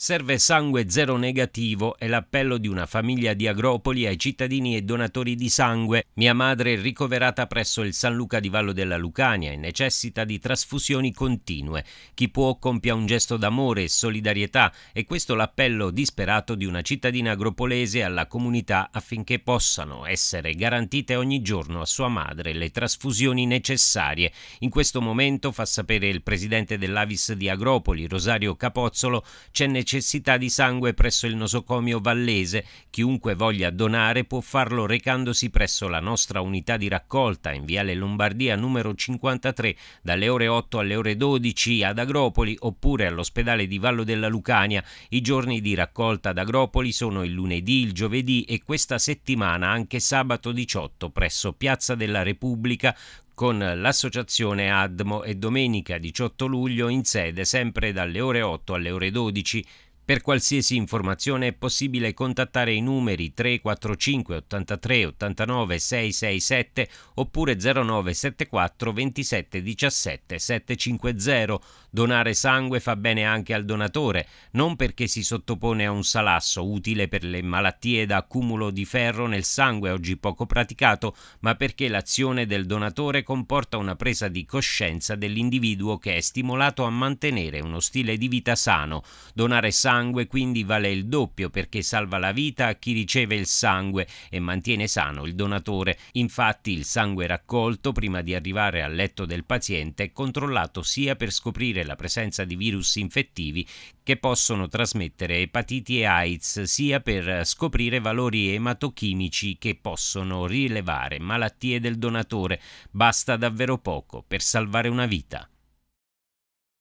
Serve sangue zero negativo è l'appello di una famiglia di Agropoli ai cittadini e donatori di sangue. Mia madre è ricoverata presso il San Luca di Vallo della Lucania e necessita di trasfusioni continue. Chi può compia un gesto d'amore e solidarietà e questo l'appello disperato di una cittadina agropolese alla comunità affinché possano essere garantite ogni giorno a sua madre le trasfusioni necessarie. In questo momento, fa sapere il presidente dell'Avis di Agropoli, Rosario Capozzolo, c'è necessità necessità di sangue presso il nosocomio Vallese. Chiunque voglia donare può farlo recandosi presso la nostra unità di raccolta in Viale Lombardia numero 53 dalle ore 8 alle ore 12 ad Agropoli oppure all'ospedale di Vallo della Lucania. I giorni di raccolta ad Agropoli sono il lunedì, il giovedì e questa settimana anche sabato 18 presso Piazza della Repubblica con l'associazione ADMO e domenica 18 luglio in sede sempre dalle ore 8 alle ore 12 per qualsiasi informazione è possibile contattare i numeri 345 83 89 667 oppure 0974 27 17 750. Donare sangue fa bene anche al donatore, non perché si sottopone a un salasso utile per le malattie da accumulo di ferro nel sangue oggi poco praticato, ma perché l'azione del donatore comporta una presa di coscienza dell'individuo che è stimolato a mantenere uno stile di vita sano. Donare sangue sangue quindi vale il doppio perché salva la vita a chi riceve il sangue e mantiene sano il donatore. Infatti il sangue raccolto prima di arrivare al letto del paziente è controllato sia per scoprire la presenza di virus infettivi che possono trasmettere epatiti e AIDS, sia per scoprire valori ematochimici che possono rilevare malattie del donatore. Basta davvero poco per salvare una vita.